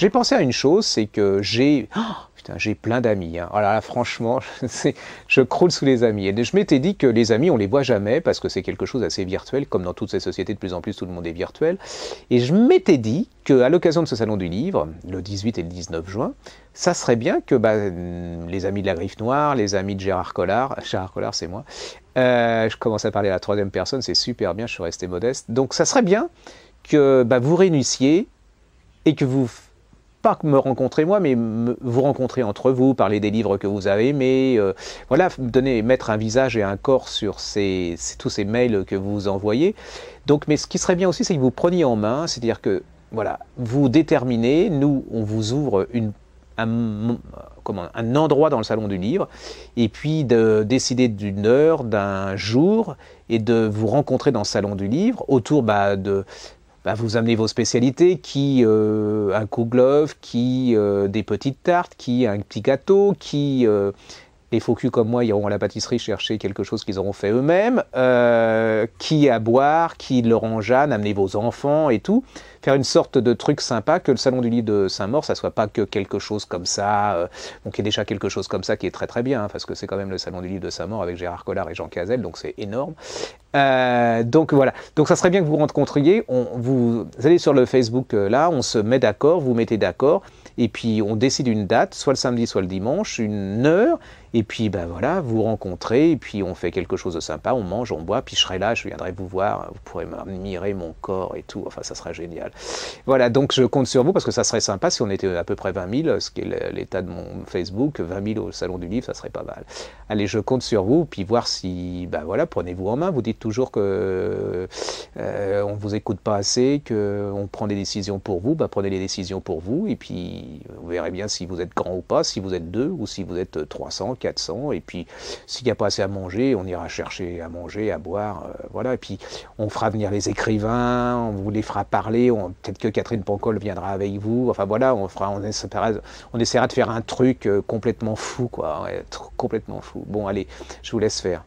J'ai pensé à une chose, c'est que j'ai... Oh, putain, j'ai plein d'amis. Alors hein. oh là, franchement, je, je croule sous les amis. Et je m'étais dit que les amis, on les voit jamais parce que c'est quelque chose d'assez virtuel, comme dans toutes ces sociétés, de plus en plus, tout le monde est virtuel. Et je m'étais dit qu'à l'occasion de ce salon du livre, le 18 et le 19 juin, ça serait bien que bah, mm, les amis de la Griffe Noire, les amis de Gérard Collard, Gérard Collard, c'est moi, euh, je commence à parler à la troisième personne, c'est super bien, je suis resté modeste. Donc ça serait bien que bah, vous réunissiez et que vous pas me rencontrer moi, mais vous rencontrer entre vous, parler des livres que vous avez aimés, euh, voilà, donner, mettre un visage et un corps sur tous ces mails que vous envoyez. Donc, mais ce qui serait bien aussi, c'est que vous preniez en main, c'est-à-dire que voilà, vous déterminez, nous, on vous ouvre une, un, comment, un endroit dans le salon du livre, et puis de décider d'une heure, d'un jour, et de vous rencontrer dans le salon du livre autour bah, de bah, vous amenez vos spécialités, qui euh, un glove, qui euh, des petites tartes, qui un petit gâteau, qui euh, les faux culs comme moi iront à la pâtisserie chercher quelque chose qu'ils auront fait eux-mêmes, euh, qui à boire, qui Laurent Jeanne, amener vos enfants et tout. Faire une sorte de truc sympa, que le salon du lit de Saint-Maur, ça soit pas que quelque chose comme ça, donc il y a déjà quelque chose comme ça qui est très très bien, hein, parce que c'est quand même le salon du lit de Saint-Maur avec Gérard Collard et Jean Cazel, donc c'est énorme. Euh, donc voilà, donc ça serait bien que vous vous rencontriez, on, vous, vous allez sur le Facebook euh, là, on se met d'accord, vous mettez d'accord, et puis on décide une date, soit le samedi, soit le dimanche, une heure, et puis, ben voilà, vous rencontrez, et puis on fait quelque chose de sympa, on mange, on boit, puis je serai là, je viendrai vous voir, vous pourrez m'admirer mon corps et tout, enfin, ça sera génial. Voilà, donc je compte sur vous parce que ça serait sympa si on était à peu près 20 000, ce qui est l'état de mon Facebook, 20 000 au Salon du Livre, ça serait pas mal. Allez, je compte sur vous, puis voir si, ben voilà, prenez-vous en main, vous dites toujours que on euh, on vous écoute pas assez, qu'on prend des décisions pour vous, ben prenez les décisions pour vous, et puis vous verrez bien si vous êtes grand ou pas, si vous êtes deux ou si vous êtes 300, 400. Et puis, s'il n'y a pas assez à manger, on ira chercher à manger, à boire. Euh, voilà. Et puis, on fera venir les écrivains, on vous les fera parler. Peut-être que Catherine Pancol viendra avec vous. Enfin, voilà, on, fera, on, essaiera, on essaiera de faire un truc euh, complètement fou, quoi. Complètement fou. Bon, allez, je vous laisse faire.